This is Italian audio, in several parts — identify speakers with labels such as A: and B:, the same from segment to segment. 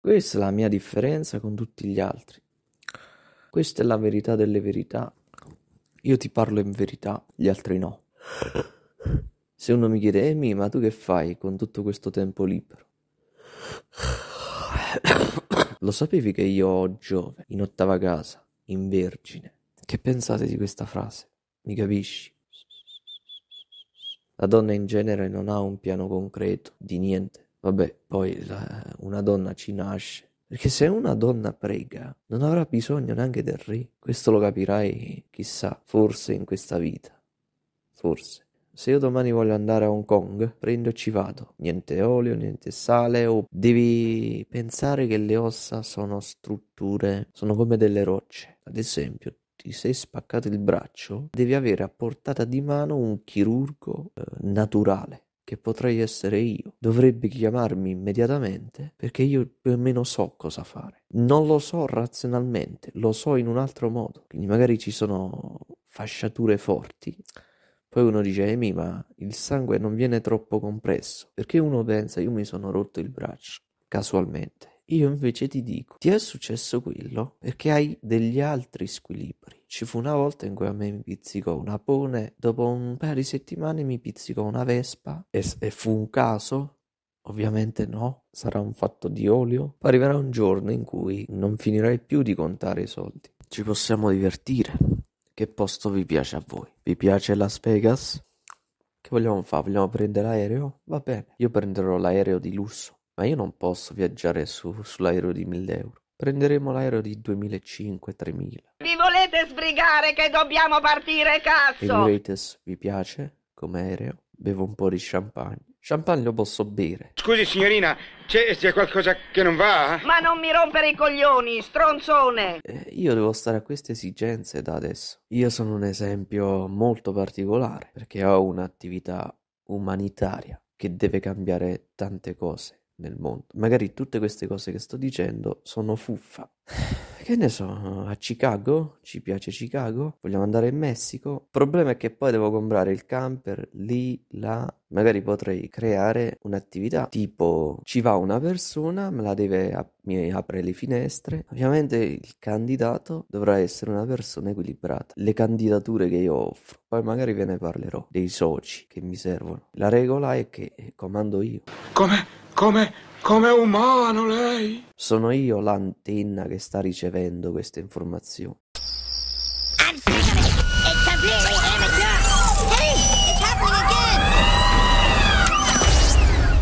A: Questa è la mia differenza con tutti gli altri. Questa è la verità delle verità. Io ti parlo in verità, gli altri no. Se uno mi chiede, Emi, ma tu che fai con tutto questo tempo libero? Lo sapevi che io ho Giove in ottava casa, in vergine? Che pensate di questa frase? Mi capisci? La donna in genere non ha un piano concreto di niente. Vabbè, poi la, una donna ci nasce. Perché se una donna prega, non avrà bisogno neanche del re. Questo lo capirai, chissà, forse in questa vita. Forse. Se io domani voglio andare a Hong Kong, prendo e ci vado. Niente olio, niente sale. O devi pensare che le ossa sono strutture, sono come delle rocce. Ad esempio, ti sei spaccato il braccio, devi avere a portata di mano un chirurgo eh, naturale che potrei essere io, dovrebbe chiamarmi immediatamente perché io più o meno so cosa fare. Non lo so razionalmente, lo so in un altro modo. Quindi magari ci sono fasciature forti. Poi uno dice, eh, Emi, ma il sangue non viene troppo compresso. Perché uno pensa, io mi sono rotto il braccio, casualmente. Io invece ti dico, ti è successo quello perché hai degli altri squilibri. Ci fu una volta in cui a me mi pizzicò una pone, dopo un paio di settimane mi pizzicò una vespa e, e fu un caso? Ovviamente no, sarà un fatto di olio. Arriverà un giorno in cui non finirai più di contare i soldi. Ci possiamo divertire. Che posto vi piace a voi? Vi piace Las Vegas? Che vogliamo fare? Vogliamo prendere l'aereo? Va bene, io prenderò l'aereo di lusso. Ma io non posso viaggiare su, sull'aereo di 1000 euro. Prenderemo l'aereo di 2005-3000. Vi volete sbrigare che dobbiamo partire, cazzo? Il Waiters vi piace come aereo? Bevo un po' di champagne. Champagne lo posso bere. Scusi signorina, c'è, c'è qualcosa che non va? Ma non mi rompere i coglioni, stronzone! Eh, io devo stare a queste esigenze da adesso. Io sono un esempio molto particolare perché ho un'attività umanitaria che deve cambiare tante cose nel mondo. Magari tutte queste cose che sto dicendo sono fuffa. Che ne so, a Chicago? Ci piace Chicago? Vogliamo andare in Messico? Il problema è che poi devo comprare il camper lì, là. Magari potrei creare un'attività tipo ci va una persona, me la deve app- mi apre le finestre. Ovviamente il candidato dovrà essere una persona equilibrata. Le candidature che io offro, poi magari ve ne parlerò dei soci che mi servono. La regola è che comando io. Come? Come, come umano lei? Sono io l'antenna che sta ricevendo queste informazioni.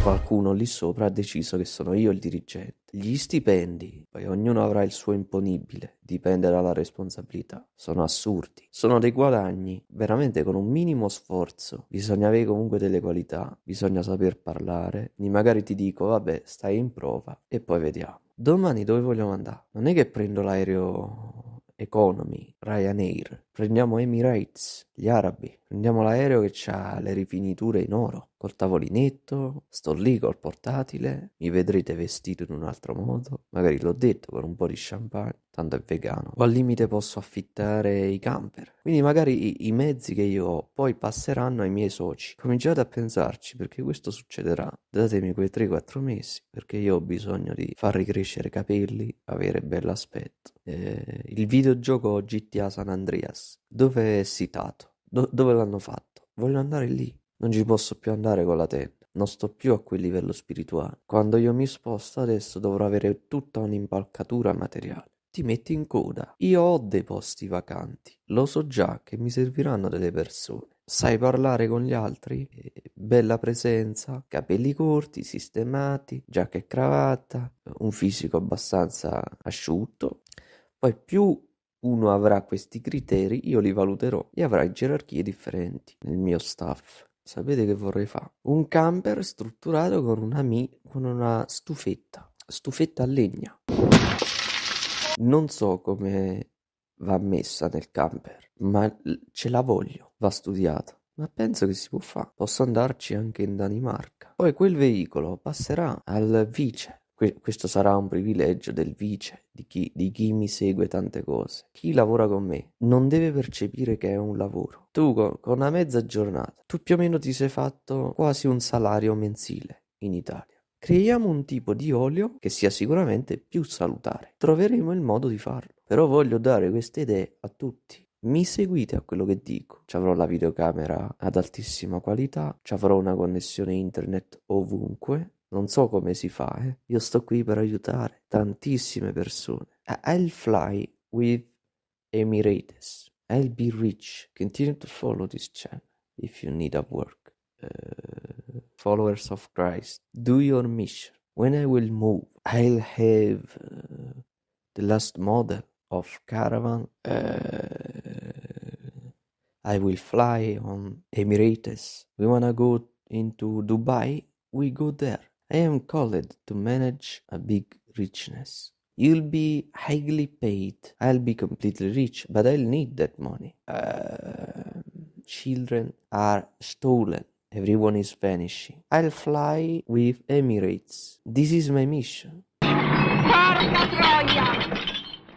A: qualcuno lì sopra ha deciso che sono io il dirigente. Gli stipendi, poi ognuno avrà il suo imponibile, dipende dalla responsabilità, sono assurdi. Sono dei guadagni, veramente con un minimo sforzo. Bisogna avere comunque delle qualità, bisogna saper parlare, quindi magari ti dico vabbè stai in prova e poi vediamo. Domani dove vogliamo andare? Non è che prendo l'aereo Economy, Ryanair, prendiamo Emirates, gli arabi, prendiamo l'aereo che ha le rifiniture in oro, col tavolinetto, sto lì col portatile, mi vedrete vestito in un altro modo, magari l'ho detto con un po' di champagne, tanto è vegano, o al limite posso affittare i camper. Quindi magari i, i, mezzi che io ho poi passeranno ai miei soci. Cominciate a pensarci perché questo succederà. Datemi quei 3-4 mesi perché io ho bisogno di far ricrescere i capelli, avere bell'aspetto. Eh, il videogioco GTA San Andreas, dove è citato? Do- dove l'hanno fatto? Voglio andare lì. Non ci posso più andare con la tenda non sto più a quel livello spirituale. Quando io mi sposto adesso dovrò avere tutta un'impalcatura materiale ti metti in coda. Io ho dei posti vacanti, lo so già che mi serviranno delle persone. Sai parlare con gli altri? Eh, bella presenza, capelli corti, sistemati, giacca e cravatta, un fisico abbastanza asciutto. Poi più uno avrà questi criteri, io li valuterò e avrai gerarchie differenti nel mio staff. Sapete che vorrei fare? Un camper strutturato con una, mi- con una stufetta, stufetta a legna non so come va messa nel camper, ma ce la voglio, va studiata. Ma penso che si può fare. Posso andarci anche in Danimarca. Poi quel veicolo passerà al vice. Que- questo sarà un privilegio del vice, di chi, di chi mi segue tante cose. Chi lavora con me non deve percepire che è un lavoro. Tu con, con una mezza giornata, tu più o meno ti sei fatto quasi un salario mensile in Italia. Creiamo un tipo di olio che sia sicuramente più salutare. Troveremo il modo di farlo. Però voglio dare queste idee a tutti. Mi seguite a quello che dico. Ci avrò la videocamera ad altissima qualità, ci avrò una connessione internet ovunque. Non so come si fa, eh. Io sto qui per aiutare tantissime persone. I'll fly with Emirates. I'll be rich. Continue to follow this channel if you need a work. Uh... followers of Christ, do your mission. When I will move, I'll have uh, the last model of caravan. Uh, I will fly on Emirates. We wanna go into Dubai. We go there. I am called to manage a big richness. You'll be highly paid. I'll be completely rich, but I'll need that money. Uh, children are stolen Everyone is vanishing. I'll fly with Emirates. This is my mission.